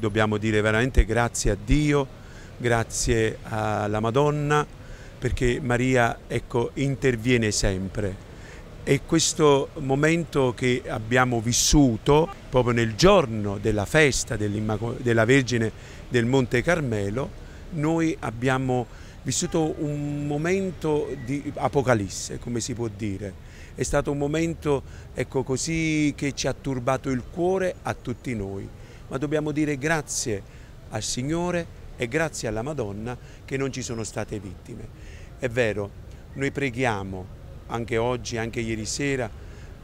Dobbiamo dire veramente grazie a Dio, grazie alla Madonna, perché Maria ecco, interviene sempre. E questo momento che abbiamo vissuto proprio nel giorno della festa della Vergine del Monte Carmelo, noi abbiamo vissuto un momento di apocalisse, come si può dire. È stato un momento ecco, così che ci ha turbato il cuore a tutti noi ma dobbiamo dire grazie al Signore e grazie alla Madonna che non ci sono state vittime. È vero, noi preghiamo anche oggi, anche ieri sera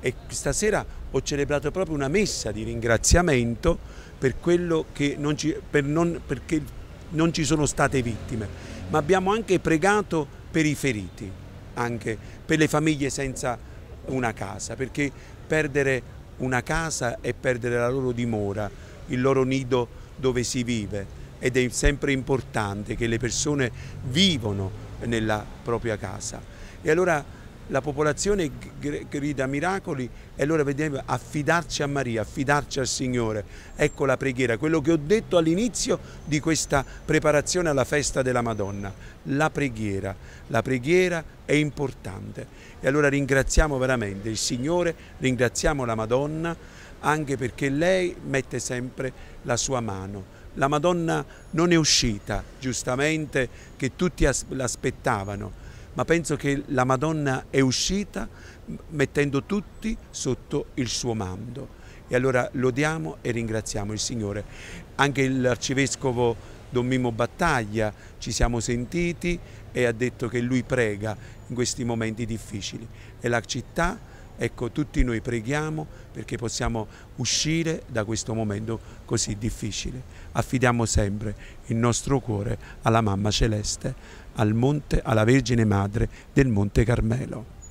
e stasera ho celebrato proprio una messa di ringraziamento per quello che non ci, per non, perché non ci sono state vittime, ma abbiamo anche pregato per i feriti, anche per le famiglie senza una casa, perché perdere una casa è perdere la loro dimora, il loro nido dove si vive ed è sempre importante che le persone vivano nella propria casa. E allora la popolazione grida miracoli e allora vediamo affidarci a Maria, affidarci al Signore. Ecco la preghiera, quello che ho detto all'inizio di questa preparazione alla festa della Madonna, la preghiera, la preghiera è importante. E allora ringraziamo veramente il Signore, ringraziamo la Madonna anche perché lei mette sempre la sua mano. La Madonna non è uscita, giustamente, che tutti l'aspettavano, ma penso che la Madonna è uscita mettendo tutti sotto il suo mando. E allora lodiamo e ringraziamo il Signore. Anche l'arcivescovo Don Mimo Battaglia ci siamo sentiti e ha detto che lui prega in questi momenti difficili e la città Ecco, tutti noi preghiamo perché possiamo uscire da questo momento così difficile. Affidiamo sempre il nostro cuore alla Mamma Celeste, al monte, alla Vergine Madre del Monte Carmelo.